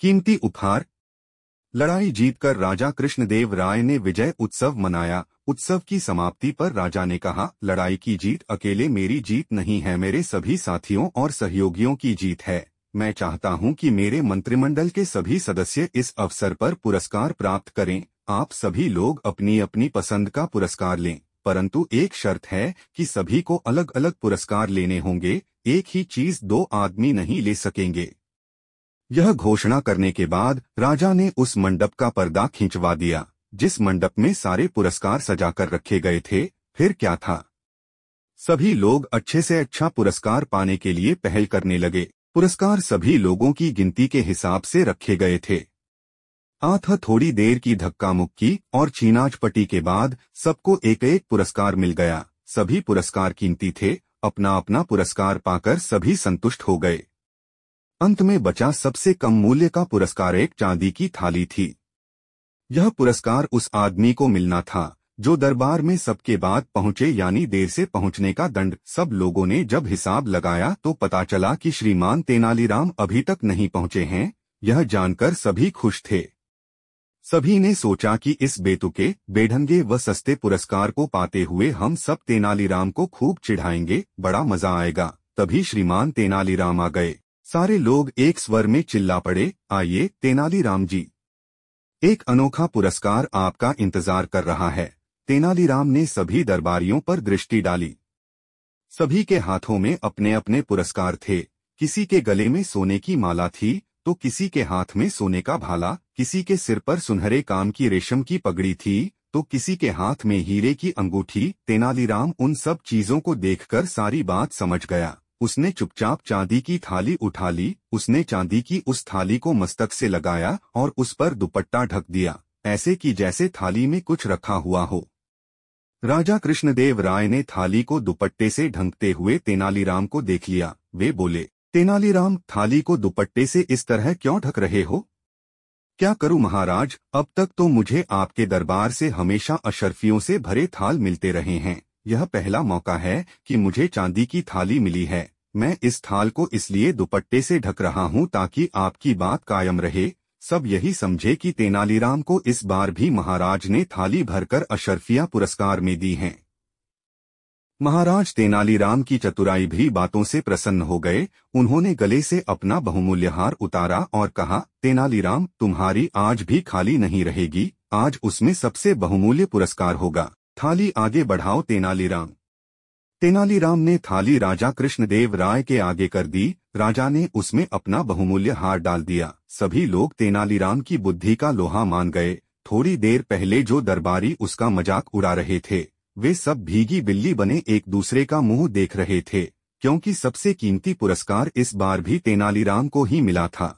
कीमती उपहार लड़ाई जीतकर राजा कृष्णदेव राय ने विजय उत्सव मनाया उत्सव की समाप्ति पर राजा ने कहा लड़ाई की जीत अकेले मेरी जीत नहीं है मेरे सभी साथियों और सहयोगियों की जीत है मैं चाहता हूं कि मेरे मंत्रिमंडल के सभी सदस्य इस अवसर पर पुरस्कार प्राप्त करें आप सभी लोग अपनी अपनी पसंद का पुरस्कार लें परंतु एक शर्त है कि सभी को अलग अलग पुरस्कार लेने होंगे एक ही चीज दो आदमी नहीं ले सकेंगे यह घोषणा करने के बाद राजा ने उस मंडप का पर्दा खींचवा दिया जिस मंडप में सारे पुरस्कार सजाकर रखे गए थे फिर क्या था सभी लोग अच्छे से अच्छा पुरस्कार पाने के लिए पहल करने लगे पुरस्कार सभी लोगों की गिनती के हिसाब से रखे गए थे आथ थोड़ी देर की धक्का मुक्की और चीनाज पट्टी के बाद सबको एक एक पुरस्कार मिल गया सभी पुरस्कार कीमती थे अपना अपना पुरस्कार पाकर सभी संतुष्ट हो गए अंत में बचा सबसे कम मूल्य का पुरस्कार एक चांदी की थाली थी यह पुरस्कार उस आदमी को मिलना था जो दरबार में सबके बाद पहुंचे यानी देर से पहुंचने का दंड सब लोगों ने जब हिसाब लगाया तो पता चला कि श्रीमान तेनालीराम अभी तक नहीं पहुंचे हैं यह जानकर सभी खुश थे सभी ने सोचा कि इस बेतुके बेढंगे व सस्ते पुरस्कार को पाते हुए हम सब तेनालीराम को खूब चिढ़ाएंगे बड़ा मजा आएगा तभी श्रीमान तेनालीराम आ गए सारे लोग एक स्वर में चिल्ला पड़े आइए तेनालीराम जी एक अनोखा पुरस्कार आपका इंतजार कर रहा है तेनालीराम ने सभी दरबारियों पर दृष्टि डाली सभी के हाथों में अपने अपने पुरस्कार थे किसी के गले में सोने की माला थी तो किसी के हाथ में सोने का भाला किसी के सिर पर सुनहरे काम की रेशम की पगड़ी थी तो किसी के हाथ में हीरे की अंगूठी तेनालीराम उन सब चीजों को देखकर सारी बात समझ गया उसने चुपचाप चांदी की थाली उठा ली उसने चांदी की उस थाली को मस्तक से लगाया और उस पर दुपट्टा ढक दिया ऐसे कि जैसे थाली में कुछ रखा हुआ हो राजा कृष्णदेव राय ने थाली को दुपट्टे से ढंकते हुए तेनालीराम को देख लिया वे बोले तेनालीराम थाली को दुपट्टे से इस तरह क्यों ढक रहे हो क्या करूं महाराज अब तक तो मुझे आपके दरबार से हमेशा अशर्फियों से भरे थाल मिलते रहे हैं यह पहला मौका है कि मुझे चांदी की थाली मिली है मैं इस थाल को इसलिए दुपट्टे से ढक रहा हूं ताकि आपकी बात कायम रहे सब यही समझे कि तेनालीराम को इस बार भी महाराज ने थाली भरकर अशरफिया पुरस्कार में दी हैं महाराज तेनालीराम की चतुराई भी बातों से प्रसन्न हो गए उन्होंने गले से अपना बहुमूल्य हार उतारा और कहा तेनालीराम तुम्हारी आज भी खाली नहीं रहेगी आज उसमें सबसे बहुमूल्य पुरस्कार होगा थाली आगे बढ़ाओ तेनालीराम तेनालीराम ने थाली राजा कृष्णदेव राय के आगे कर दी राजा ने उसमें अपना बहुमूल्य हार डाल दिया सभी लोग तेनालीराम की बुद्धि का लोहा मान गए थोड़ी देर पहले जो दरबारी उसका मजाक उड़ा रहे थे वे सब भीगी बिल्ली बने एक दूसरे का मुंह देख रहे थे क्योंकि सबसे कीमती पुरस्कार इस बार भी तेनालीराम को ही मिला था